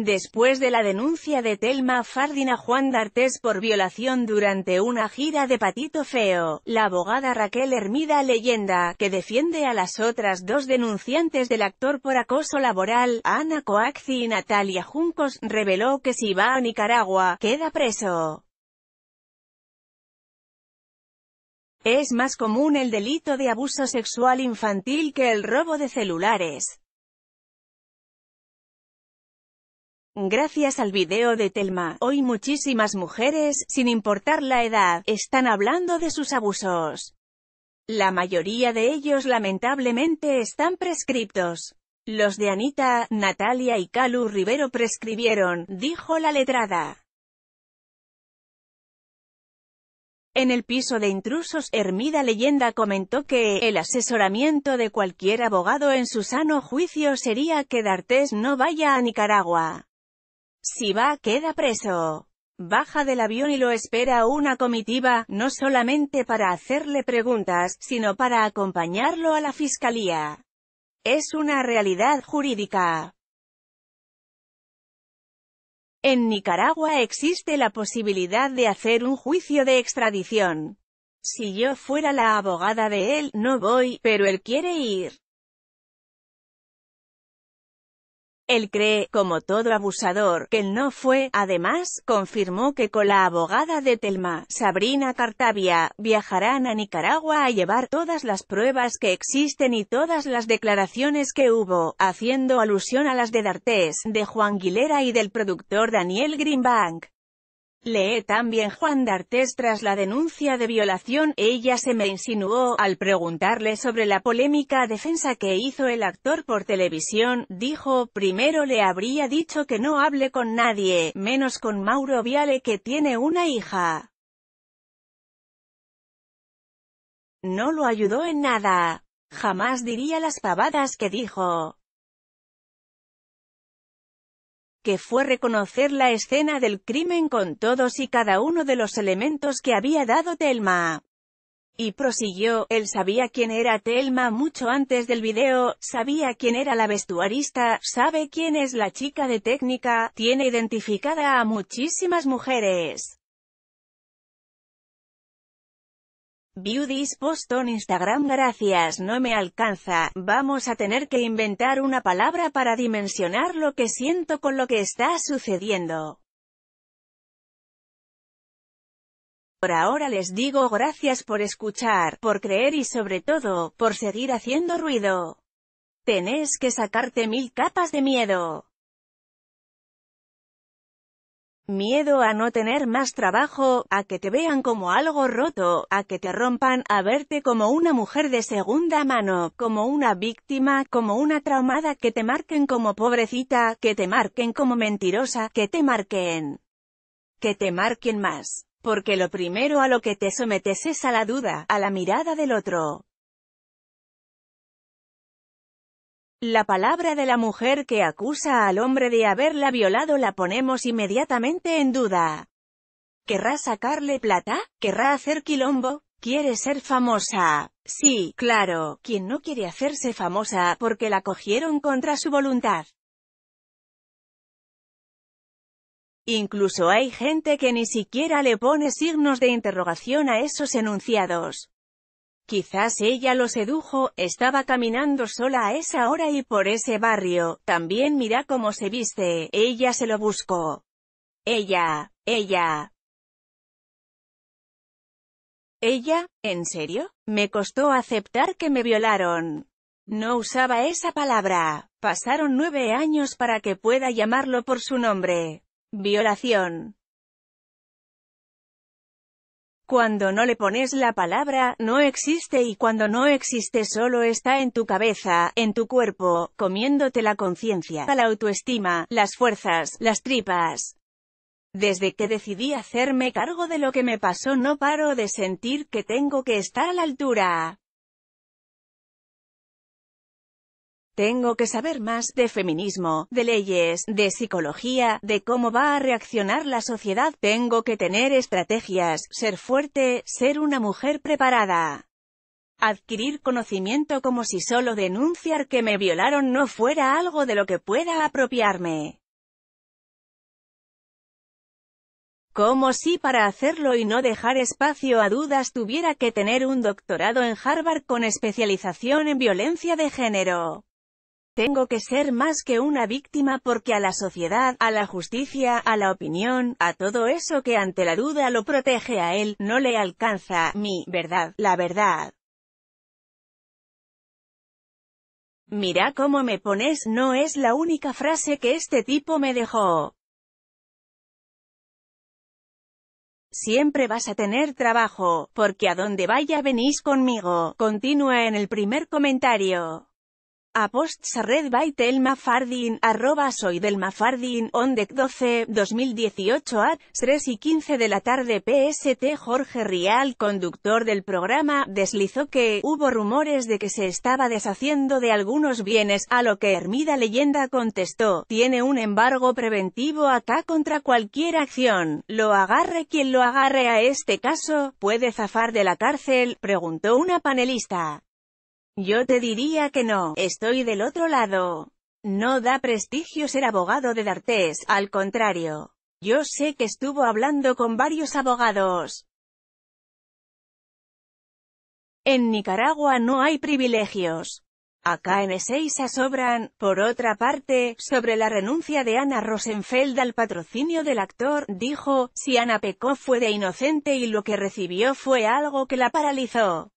Después de la denuncia de Telma Fardina Juan D'Artes por violación durante una gira de Patito Feo, la abogada Raquel Hermida Leyenda, que defiende a las otras dos denunciantes del actor por acoso laboral, Ana Coaxi y Natalia Juncos, reveló que si va a Nicaragua, queda preso. Es más común el delito de abuso sexual infantil que el robo de celulares. Gracias al video de Telma, hoy muchísimas mujeres, sin importar la edad, están hablando de sus abusos. La mayoría de ellos lamentablemente están prescriptos. Los de Anita, Natalia y Calu Rivero prescribieron, dijo la letrada. En el piso de intrusos, Hermida Leyenda comentó que, el asesoramiento de cualquier abogado en su sano juicio sería que D'Artes no vaya a Nicaragua. Si va, queda preso. Baja del avión y lo espera una comitiva, no solamente para hacerle preguntas, sino para acompañarlo a la fiscalía. Es una realidad jurídica. En Nicaragua existe la posibilidad de hacer un juicio de extradición. Si yo fuera la abogada de él, no voy, pero él quiere ir. Él cree, como todo abusador, que él no fue. Además, confirmó que con la abogada de Telma, Sabrina Cartavia, viajarán a Nicaragua a llevar todas las pruebas que existen y todas las declaraciones que hubo, haciendo alusión a las de D'Artés, de Juan Guilera y del productor Daniel Greenbank. Lee también Juan D'Artes tras la denuncia de violación, ella se me insinuó, al preguntarle sobre la polémica defensa que hizo el actor por televisión, dijo, primero le habría dicho que no hable con nadie, menos con Mauro Viale que tiene una hija. No lo ayudó en nada. Jamás diría las pavadas que dijo. que fue reconocer la escena del crimen con todos y cada uno de los elementos que había dado Telma. Y prosiguió, él sabía quién era Telma mucho antes del video, sabía quién era la vestuarista, sabe quién es la chica de técnica, tiene identificada a muchísimas mujeres. Beauty's post on Instagram Gracias no me alcanza, vamos a tener que inventar una palabra para dimensionar lo que siento con lo que está sucediendo. Por ahora les digo gracias por escuchar, por creer y sobre todo, por seguir haciendo ruido. Tenés que sacarte mil capas de miedo. Miedo a no tener más trabajo, a que te vean como algo roto, a que te rompan, a verte como una mujer de segunda mano, como una víctima, como una traumada, que te marquen como pobrecita, que te marquen como mentirosa, que te marquen. Que te marquen más. Porque lo primero a lo que te sometes es a la duda, a la mirada del otro. La palabra de la mujer que acusa al hombre de haberla violado la ponemos inmediatamente en duda. ¿Querrá sacarle plata? ¿Querrá hacer quilombo? ¿Quiere ser famosa? Sí, claro, quien no quiere hacerse famosa porque la cogieron contra su voluntad. Incluso hay gente que ni siquiera le pone signos de interrogación a esos enunciados. Quizás ella lo sedujo, estaba caminando sola a esa hora y por ese barrio, también mira cómo se viste, ella se lo buscó. Ella, ella. ¿Ella? ¿En serio? Me costó aceptar que me violaron. No usaba esa palabra. Pasaron nueve años para que pueda llamarlo por su nombre. Violación. Cuando no le pones la palabra, no existe y cuando no existe solo está en tu cabeza, en tu cuerpo, comiéndote la conciencia, la autoestima, las fuerzas, las tripas. Desde que decidí hacerme cargo de lo que me pasó no paro de sentir que tengo que estar a la altura. Tengo que saber más de feminismo, de leyes, de psicología, de cómo va a reaccionar la sociedad. Tengo que tener estrategias, ser fuerte, ser una mujer preparada. Adquirir conocimiento como si solo denunciar que me violaron no fuera algo de lo que pueda apropiarme. Como si para hacerlo y no dejar espacio a dudas tuviera que tener un doctorado en Harvard con especialización en violencia de género. Tengo que ser más que una víctima porque a la sociedad, a la justicia, a la opinión, a todo eso que ante la duda lo protege a él, no le alcanza, mi, verdad, la verdad. Mira cómo me pones no es la única frase que este tipo me dejó. siempre vas a tener trabajo, porque a donde vaya venís conmigo, continúa en el primer comentario a posts red by Telma Fardin, arroba soy on 12, 2018 a 3 y 15 de la tarde PST Jorge Rial, conductor del programa, deslizó que hubo rumores de que se estaba deshaciendo de algunos bienes, a lo que Hermida Leyenda contestó, tiene un embargo preventivo acá contra cualquier acción, lo agarre quien lo agarre a este caso, puede zafar de la cárcel, preguntó una panelista. Yo te diría que no, estoy del otro lado. No da prestigio ser abogado de D'Artes, al contrario. Yo sé que estuvo hablando con varios abogados. En Nicaragua no hay privilegios. Acá en Ezeiza sobran, por otra parte, sobre la renuncia de Ana Rosenfeld al patrocinio del actor, dijo, si Ana pecó fue de inocente y lo que recibió fue algo que la paralizó.